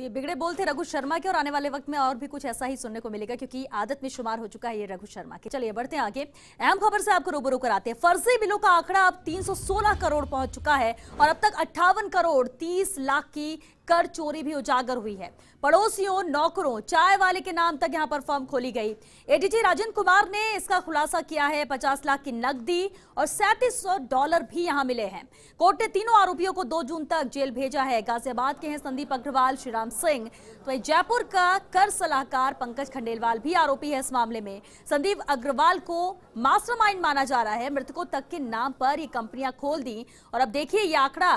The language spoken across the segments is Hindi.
तो ये बिगड़े बोल थे रघु शर्मा के और आने वाले वक्त में और भी कुछ ऐसा ही सुनने को मिलेगा क्योंकि आदत में शुमार हो चुका है ये रघु शर्मा के चलिए बढ़ते हैं आगे अहम खबर से आपको रूबरू कराते हैं फर्जी बिलों का आंकड़ा अब 316 करोड़ पहुंच चुका है और अब तक अट्ठावन करोड़ 30 लाख की कर चोरी भी उजागर हुई है पड़ोसियों नौकरों चाय वाले के नाम तक यहां पर फर्म खोली गई एडीजी राजन कुमार ने इसका खुलासा किया है 50 लाख की नकदी और सैंतीस डॉलर भी यहां मिले हैं कोर्ट ने तीनों आरोपियों को 2 जून तक जेल भेजा है गाजियाबाद के हैं संदीप अग्रवाल श्रीराम राम सिंह तो जयपुर का कर सलाहकार पंकज खंडेलवाल भी आरोपी है इस मामले में संदीप अग्रवाल को मास्टरमाइंड माना जा रहा है मृतकों तक के नाम पर ये कंपनियां खोल दी और अब देखिए ये आंकड़ा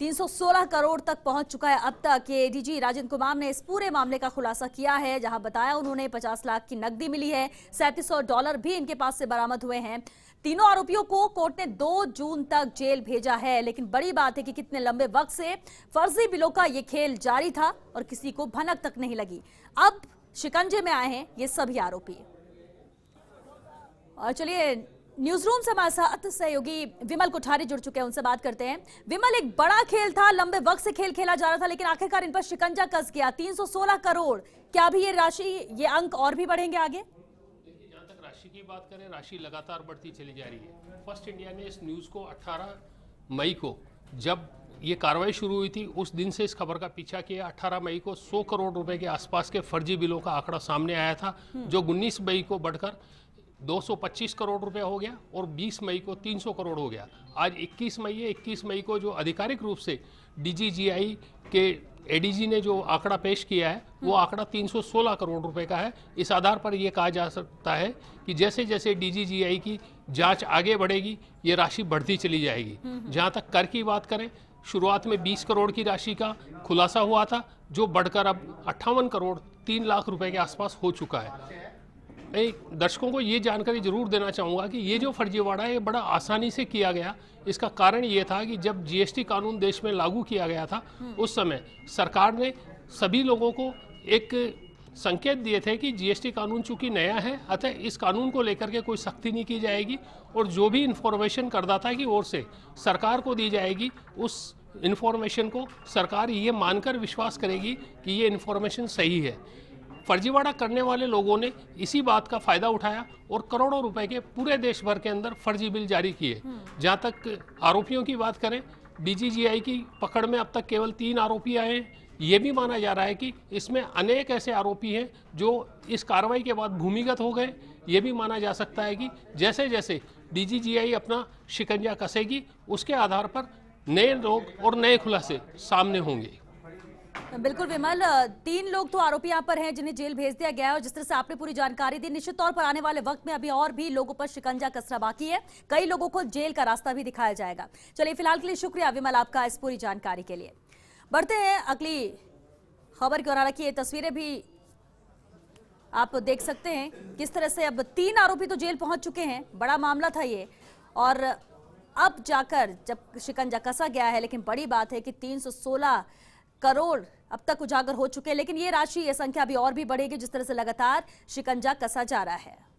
316 करोड़ तक पहुंच चुका है अब तक ये डीजी राजेंद्र कुमार ने इस पूरे मामले का खुलासा किया है जहां बताया उन्होंने 50 लाख की नकदी मिली है सैंतीस डॉलर भी इनके पास से बरामद हुए हैं तीनों आरोपियों को कोर्ट ने 2 जून तक जेल भेजा है लेकिन बड़ी बात है कि कितने लंबे वक्त से फर्जी बिलों का ये खेल जारी था और किसी को भनक तक नहीं लगी अब शिकंजे में आए हैं ये सभी आरोपी और चलिए न्यूज रूम से हमारे साथ सहयोगी विमल कोठारी जुड़ चुके हैं उनसे बात करते हैं विमल एक बड़ा खेल था लंबे वक्त से खेल खेला जा रहा था लेकिन आखिरकार इन पर शिकंजा कस गया 316 करोड़ क्या भी ये राशि ये अंक और भी बढ़ेंगे आगे जहाँ तक राशि की बात करें राशि लगातार बढ़ती चली जा रही है फर्स्ट इंडिया ने इस न्यूज को अठारह मई को जब ये कार्रवाई शुरू हुई थी उस दिन से इस खबर का पीछा किया 18 मई को 100 करोड़ रुपए के आसपास के फर्जी बिलों का आंकड़ा सामने आया था हम्म। जो 19 मई को बढ़कर 225 करोड़ रुपया हो गया और 20 मई को 300 करोड़ हो गया आज 21 मई है 21 मई को जो आधिकारिक रूप से डीजीजीआई के एडीजी ने जो आंकड़ा पेश किया है वो हम्म। आंकड़ा 316 करोड़ रुपए का है इस आधार पर यह कहा जा सकता है कि जैसे जैसे डीजीजीआई की जांच आगे बढ़ेगी ये राशि बढ़ती चली जाएगी हम्म, हम्म। जहाँ तक कर की बात करें शुरुआत में 20 करोड़ की राशि का खुलासा हुआ था जो बढ़कर अब अट्ठावन करोड़ तीन लाख रुपए के आसपास हो चुका है मैं दर्शकों को ये जानकारी जरूर देना चाहूँगा कि ये जो फर्जीवाड़ा है ये बड़ा आसानी से किया गया इसका कारण ये था कि जब जीएसटी कानून देश में लागू किया गया था हम्म। उस समय सरकार ने सभी लोगों को एक संकेत दिए थे कि जीएसटी कानून चूंकि नया है अतः इस कानून को लेकर के कोई सख्ती नहीं की जाएगी और जो भी इन्फॉर्मेशन करदाता की ओर से सरकार को दी जाएगी उस इन्फॉर्मेशन को सरकार ये मानकर विश्वास करेगी कि ये इन्फॉर्मेशन सही है फर्जीवाड़ा करने वाले लोगों ने इसी बात का फायदा उठाया और करोड़ों रुपए के पूरे देश भर के अंदर फर्जी बिल जारी किए हम्म। जहाँ तक आरोपियों की बात करें डीजीजीआई की पकड़ में अब तक केवल तीन आरोपी आए हैं ये भी माना जा रहा है कि इसमें अनेक ऐसे आरोपी हैं जो इस कार्रवाई के बाद भूमिगत हो गए ये भी माना जा सकता है कि जैसे जैसे डीजीजीआई अपना शिकंजा कसेगी उसके आधार पर नए लोग और नए खुलासे सामने होंगे बिल्कुल विमल तीन लोग तो आरोपी यहाँ पर हैं जिन्हें जेल भेज दिया गया है और जिस तरह से आपने पूरी जानकारी दी निश्चित तौर पर आने वाले वक्त में अभी और भी लोगों पर शिकंजा कसरा बाकी है कई लोगों को जेल का रास्ता भी दिखाया जाएगा चलिए फिलहाल के लिए शुक्रिया विमल आपका इस पूरी जानकारी के लिए बढ़ते हैं अगली खबर की ओर हालांकि ये तस्वीरें भी आप देख सकते हैं किस तरह से अब तीन आरोपी तो जेल पहुंच चुके हैं बड़ा मामला था ये और अब जाकर जब शिकंजा कसा गया है लेकिन बड़ी बात है कि 316 करोड़ अब तक उजागर हो चुके हैं लेकिन ये राशि ये संख्या अभी और भी बढ़ेगी जिस तरह से लगातार शिकंजा कसा जा रहा है